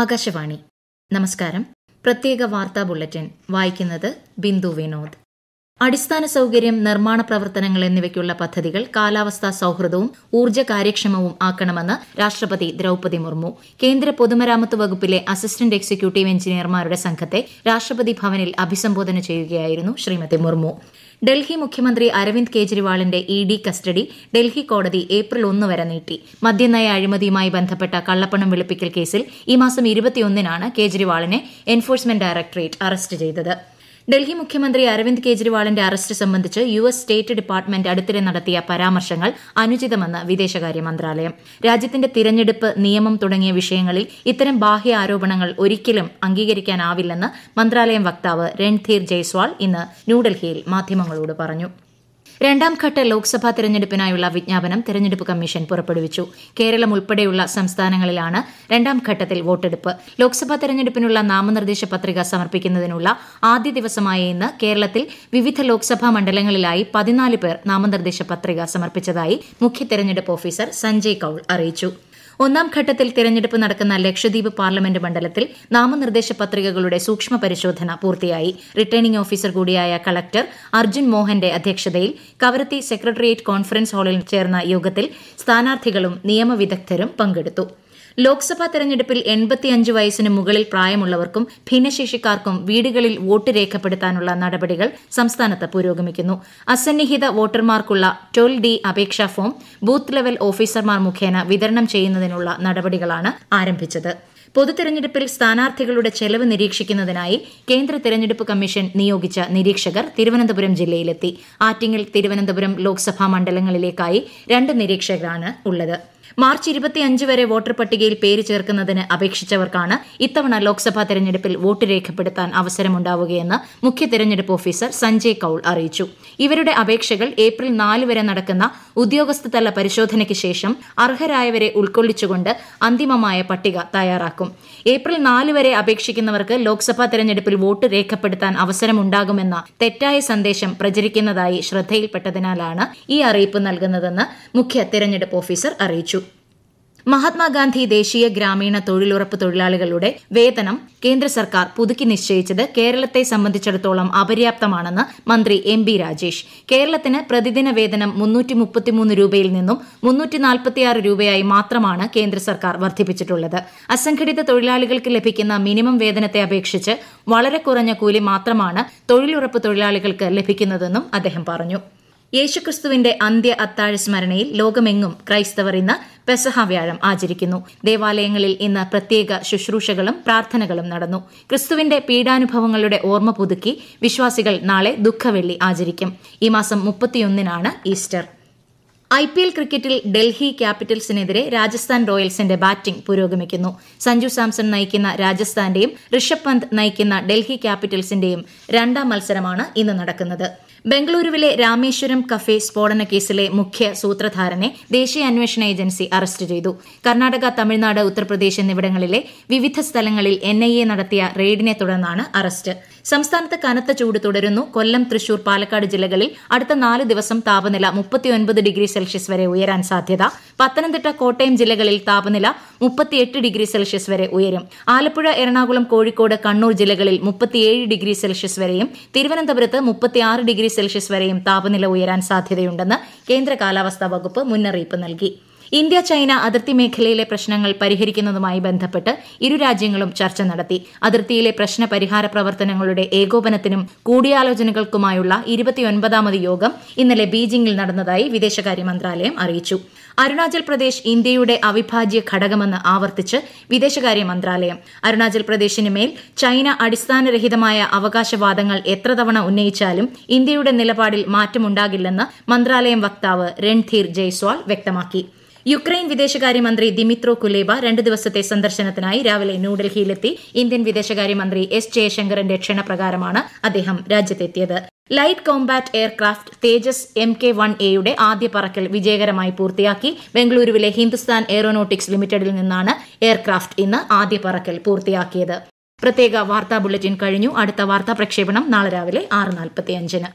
ആകാശവാണി നമസ്കാരം പ്രത്യേക വാർത്താ ബുള്ളറ്റിൻ വായിക്കുന്നത് ബിന്ദു വിനോദ് അടിസ്ഥാന സൌകര്യം നിർമ്മാണ പ്രവർത്തനങ്ങൾ എന്നിവയ്ക്കുള്ള പദ്ധതികൾ കാലാവസ്ഥാ സൌഹൃദവും ഊർജ്ജ കാര്യക്ഷമവും ആക്കണമെന്ന് രാഷ്ട്രപതി ദ്രൌപതി മുർമു കേന്ദ്ര പൊതുമരാമത്ത് വകുപ്പിലെ അസിസ്റ്റന്റ് എക്സിക്യൂട്ടീവ് എഞ്ചിനീയർമാരുടെ സംഘത്തെ രാഷ്ട്രപതി ഭവനിൽ അഭിസംബോധന ചെയ്യുകയായിരുന്നു ശ്രീമതി മുർമു ഡൽഹി മുഖ്യമന്ത്രി അരവിന്ദ് കെജ്രിവാളിന്റെ ഇ ഡി കസ്റ്റഡി ഡൽഹി കോടതി ഏപ്രിൽ ഒന്ന് വരെ നീട്ടി മദ്യനയ അഴിമതിയുമായി ബന്ധപ്പെട്ട കള്ളപ്പണം വെളുപ്പിക്കൽ കേസിൽ ഈ മാസം ഇരുപത്തിയൊന്നിനാണ് കെജ്രിവാളിനെ എൻഫോഴ്സ്മെന്റ് ഡയറക്ടറേറ്റ് അറസ്റ്റ് ചെയ്തത് ഡൽഹി മുഖ്യമന്ത്രി അരവിന്ദ് കെജ്രിവാളിന്റെ അറസ്റ്റ് സംബന്ധിച്ച് യു എസ് സ്റ്റേറ്റ് ഡിപ്പാർട്ട്മെന്റ് അടുത്തിടെ നടത്തിയ പരാമർശങ്ങൾ അനുചിതമെന്ന് വിദേശകാര്യ മന്ത്രാലയം രാജ്യത്തിന്റെ തിരഞ്ഞെടുപ്പ് നിയമം തുടങ്ങിയ വിഷയങ്ങളിൽ ഇത്തരം ബാഹ്യ ആരോപണങ്ങൾ ഒരിക്കലും അംഗീകരിക്കാനാവില്ലെന്ന് മന്ത്രാലയം വക്താവ് രൺധീർ ജയ്സ്വാൾ ഇന്ന് ന്യൂഡൽഹിയിൽ മാധ്യമങ്ങളോട് പറഞ്ഞു രണ്ടാം ഘട്ട ലോക്സഭാ തെരഞ്ഞെടുപ്പിനായുള്ള വിജ്ഞാപനം തെരഞ്ഞെടുപ്പ് കമ്മീഷൻ പുറപ്പെടുവിച്ചു കേരളം ഉൾപ്പെടെയുള്ള സംസ്ഥാനങ്ങളിലാണ് രണ്ടാം ഘട്ടത്തിൽ വോട്ടെടുപ്പ് ലോക്സഭാ തെരഞ്ഞെടുപ്പിനുള്ള നാമനിർദ്ദേശ പത്രിക സമർപ്പിക്കുന്നതിനുള്ള ആദ്യ ദിവസമായ ഇന്ന് കേരളത്തിൽ വിവിധ ലോക്സഭാ മണ്ഡലങ്ങളിലായി പതിനാല് പേർ നാമനിർദ്ദേശ പത്രിക സമർപ്പിച്ചതായി മുഖ്യ തെരഞ്ഞെടുപ്പ് ഓഫീസർ സഞ്ജയ് കൌൾ അറിയിച്ചു ഒന്നാം ഘട്ടത്തിൽ തിരഞ്ഞെടുപ്പ് നടക്കുന്ന ലക്ഷദ്വീപ് പാർലമെന്റ് മണ്ഡലത്തിൽ നാമനിർദ്ദേശ പത്രികകളുടെ സൂക്ഷ്മ പരിശോധന പൂർത്തിയായി റിട്ടേണിംഗ് ഓഫീസർ കൂടിയായ കളക്ടർ അർജുൻ മോഹന്റെ അധ്യക്ഷതയിൽ കവരത്തി സെക്രട്ടേറിയറ്റ് കോൺഫറൻസ് ഹാളിൽ ചേർന്ന യോഗത്തിൽ സ്ഥാനാർത്ഥികളും നിയമവിദഗ്ധരും പങ്കെടുത്തു ലോക്സഭാ തെരഞ്ഞെടുപ്പിൽ എൺപത്തിയഞ്ച് വയസ്സിന് മുകളിൽ പ്രായമുള്ളവർക്കും ഭിന്നശേഷിക്കാർക്കും വീടുകളിൽ വോട്ട് രേഖപ്പെടുത്താനുള്ള നടപടികൾ സംസ്ഥാനത്ത് പുരോഗമിക്കുന്നു അസന്നിഹിത വോട്ടർമാർക്കുള്ള ട്വൽ ഡി അപേക്ഷാ ഫോം ബൂത്ത് ലെവൽ ഓഫീസർമാർ മുഖേന വിതരണം ചെയ്യുന്നതിനുള്ള നടപടികളാണ് ആരംഭിച്ചത് പൊതു തെരഞ്ഞെടുപ്പിൽ സ്ഥാനാർത്ഥികളുടെ ചെലവ് നിരീക്ഷിക്കുന്നതിനായി കേന്ദ്ര തെരഞ്ഞെടുപ്പ് കമ്മീഷൻ നിയോഗിച്ച നിരീക്ഷകർ തിരുവനന്തപുരം ജില്ലയിലെത്തി ആറ്റിങ്ങൽ തിരുവനന്തപുരം ലോക്സഭാ മണ്ഡലങ്ങളിലേക്കായി രണ്ട് നിരീക്ഷകരാണ് ഉള്ളത് മാർച്ച് ഇരുപത്തിയഞ്ച് വരെ വോട്ടർ പട്ടികയിൽ പേര് ചേർക്കുന്നതിന് അപേക്ഷിച്ചവർക്കാണ് ഇത്തവണ ലോക്സഭാ തെരഞ്ഞെടുപ്പിൽ വോട്ട് രേഖപ്പെടുത്താൻ അവസരമുണ്ടാവുകയെന്ന് മുഖ്യ തെരഞ്ഞെടുപ്പ് ഓഫീസർ സഞ്ജയ് കൌൾ അറിയിച്ചു ഇവരുടെ അപേക്ഷകൾ ഏപ്രിൽ നാല് വരെ നടക്കുന്ന ഉദ്യോഗസ്ഥതല പരിശോധനയ്ക്ക് ശേഷം അർഹരായവരെ ഉൾക്കൊള്ളിച്ചുകൊണ്ട് അന്തിമമായ പട്ടിക തയ്യാറാക്കും ഏപ്രിൽ നാല് വരെ അപേക്ഷിക്കുന്നവർക്ക് ലോക്സഭാ തെരഞ്ഞെടുപ്പിൽ വോട്ട് രേഖപ്പെടുത്താൻ അവസരമുണ്ടാകുമെന്ന തെറ്റായ സന്ദേശം പ്രചരിക്കുന്നതായി ശ്രദ്ധയിൽപ്പെട്ടതിനാലാണ് ഈ അറിയിപ്പ് നൽകുന്നതെന്ന് മുഖ്യ തെരഞ്ഞെടുപ്പ് ഓഫീസർ അറിയിച്ചു മഹാത്മാഗാന്ധി ദേശീയ ഗ്രാമീണ തൊഴിലുറപ്പ് തൊഴിലാളികളുടെ വേതനം കേന്ദ്ര സർക്കാർ പുതുക്കി നിശ്ചയിച്ചത് കേരളത്തെ സംബന്ധിച്ചിടത്തോളം അപര്യാപ്തമാണെന്ന് മന്ത്രി എം ബി രാജേഷ് കേരളത്തിന് പ്രതിദിന വേതനം മുന്നൂറ്റി മുപ്പത്തിമൂന്ന് രൂപയിൽ നിന്നും മുന്നൂറ്റി നാൽപ്പത്തിയാറ് രൂപയായി മാത്രമാണ് കേന്ദ്ര സർക്കാർ വർദ്ധിപ്പിച്ചിട്ടുള്ളത് അസംഘടിത തൊഴിലാളികൾക്ക് ലഭിക്കുന്ന മിനിമം വേതനത്തെ അപേക്ഷിച്ച് വളരെ കുറഞ്ഞ കൂലി മാത്രമാണ് തൊഴിലുറപ്പ് തൊഴിലാളികൾക്ക് ലഭിക്കുന്നതെന്നും അദ്ദേഹം പറഞ്ഞു യേശുക്രിസ്തുവിന്റെ അന്ത്യ അത്താഴ സ്മരണയിൽ ലോകമെങ്ങും ക്രൈസ്തവർ ഇന്ന് പെസഹ വ്യാഴം ആചരിക്കുന്നു ദേവാലയങ്ങളിൽ ഇന്ന് പ്രത്യേക ശുശ്രൂഷകളും പ്രാർത്ഥനകളും നടന്നു ക്രിസ്തുവിന്റെ പീഡാനുഭവങ്ങളുടെ ഓർമ്മ പുതുക്കി വിശ്വാസികൾ നാളെ ദുഃഖവെള്ളി ആചരിക്കും ഈ മാസം മുപ്പത്തിയൊന്നിനാണ് ഈസ്റ്റർ ഐ പി എൽ ക്രിക്കറ്റിൽ ഡൽഹി ക്യാപിറ്റൽസിനെതിരെ രാജസ്ഥാൻ റോയൽസിന്റെ ബാറ്റിംഗ് പുരോഗമിക്കുന്നു സഞ്ജു സാംസൺ നയിക്കുന്ന രാജസ്ഥാന്റെയും ഋഷഭ് പന്ത് നയിക്കുന്ന ഡൽഹി ക്യാപിറ്റൽസിന്റെയും രണ്ടാം മത്സരമാണ് ഇന്ന് നടക്കുന്നത് ബംഗളൂരുവിലെ രാമേശ്വരം കഫേ സ്ഫോടന കേസിലെ മുഖ്യ സൂത്രധാരനെ ദേശീയ അന്വേഷണ ഏജൻസി അറസ്റ്റ് ചെയ്തു കർണാടക തമിഴ്നാട് ഉത്തർപ്രദേശ് എന്നിവിടങ്ങളിലെ വിവിധ സ്ഥലങ്ങളിൽ എൻ ഐ എ നടത്തിയ റെയ്ഡിനെ തുടർന്നാണ് അറസ്റ്റ് സംസ്ഥാനത്ത് കനത്ത ചൂട് തുടരുന്നു കൊല്ലം തൃശൂർ പാലക്കാട് ജില്ലകളിൽ അടുത്ത നാല് ദിവസം താപനില മുപ്പത്തിയൊൻപത് ഡിഗ്രി സെൽഷ്യസ് വരെ ഉയരാൻ സാധ്യത പത്തനംതിട്ട കോട്ടയം ജില്ലകളിൽ താപനില മുപ്പത്തിയെട്ട് ഡിഗ്രി സെൽഷ്യസ് വരെ ഉയരും ആലപ്പുഴ എറണാകുളം കോഴിക്കോട് കണ്ണൂർ ജില്ലകളിൽ മുപ്പത്തിയേഴ് ഡിഗ്രി സെൽഷ്യസ് വരെയും തിരുവനന്തപുരത്ത് മുപ്പത്തിയാറ് ഡിഗ്രി സെൽഷ്യസ് വരെയും താപനില ഉയരാൻ സാധ്യതയുണ്ടെന്ന് കേന്ദ്ര കാലാവസ്ഥാ വകുപ്പ് മുന്നറിയിപ്പ് നൽകി ഇന്ത്യ ചൈന അതിർത്തി മേഖലയിലെ പ്രശ്നങ്ങൾ പരിഹരിക്കുന്നതുമായി ബന്ധപ്പെട്ട് ഇരു രാജ്യങ്ങളും ചർച്ച നടത്തി അതിർത്തിയിലെ പ്രശ്ന പരിഹാര പ്രവർത്തനങ്ങളുടെ ഏകോപനത്തിനും കൂടിയാലോചനകൾക്കുമായുള്ള ഇരുപത്തിയൊൻപതാമത് യോഗം ഇന്നലെ ബീജിംഗിൽ നടന്നതായി വിദേശകാര്യ മന്ത്രാലയം അറിയിച്ചു അരുണാചൽ പ്രദേശ് ഇന്ത്യയുടെ അവിഭാജ്യ ഘടകമെന്ന് ആവർത്തിച്ച് വിദേശകാര്യ മന്ത്രാലയം അരുണാചൽ പ്രദേശിന് മേൽ ചൈന അടിസ്ഥാനരഹിതമായ അവകാശവാദങ്ങൾ എത്ര തവണ ഉന്നയിച്ചാലും ഇന്ത്യയുടെ നിലപാടിൽ മാറ്റമുണ്ടാകില്ലെന്ന് മന്ത്രാലയം വക്താവ് രൺധീർ ജയ്സ്വാൾ വ്യക്തമാക്കി യുക്രൈൻ വിദേശകാര്യമന്ത്രി ദിമിത്രോ കുലേബ രണ്ടു ദിവസത്തെ സന്ദർശനത്തിനായി രാവിലെ ന്യൂഡൽഹിയിലെത്തി ഇന്ത്യൻ വിദേശകാര്യമന്ത്രി എസ് ജയശങ്കറിന്റെ ക്ഷണപ്രകാരമാണ് അദ്ദേഹം രാജ്യത്തെത്തിയത് light combat aircraft Tejas M K one എയുടെ ആദ്യ പറക്കൽ വിജയകരമായി പൂർത്തിയാക്കി ബംഗളൂരുവിലെ ഹിന്ദുസ്ഥാൻ എയ്റോനോട്ടിക്സ് ലിമിറ്റഡിൽ നിന്നാണ് എയർക്രാഫ്റ്റ് ഇന്ന് ആദ്യ പറക്കൽ പൂർത്തിയാക്കിയത് പ്രത്യേക വാർത്താ ബുള്ളറ്റിൻ കഴിഞ്ഞു അടുത്ത വാർത്താ പ്രക്ഷേപണം നാളെ രാവിലെ ആറ് നാൽപ്പത്തിയഞ്ചിന്